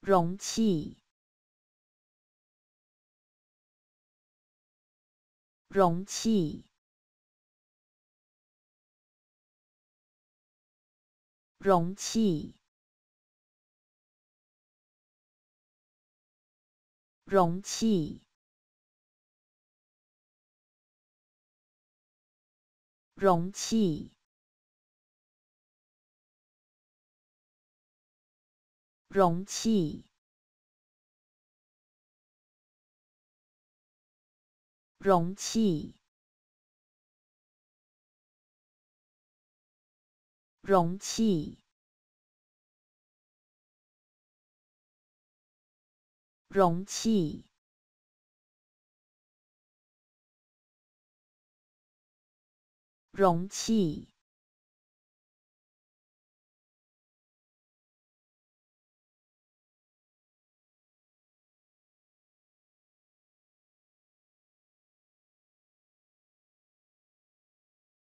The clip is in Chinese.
容器，容器，容器，容器，容器。容器，容器，容器，容器，容器。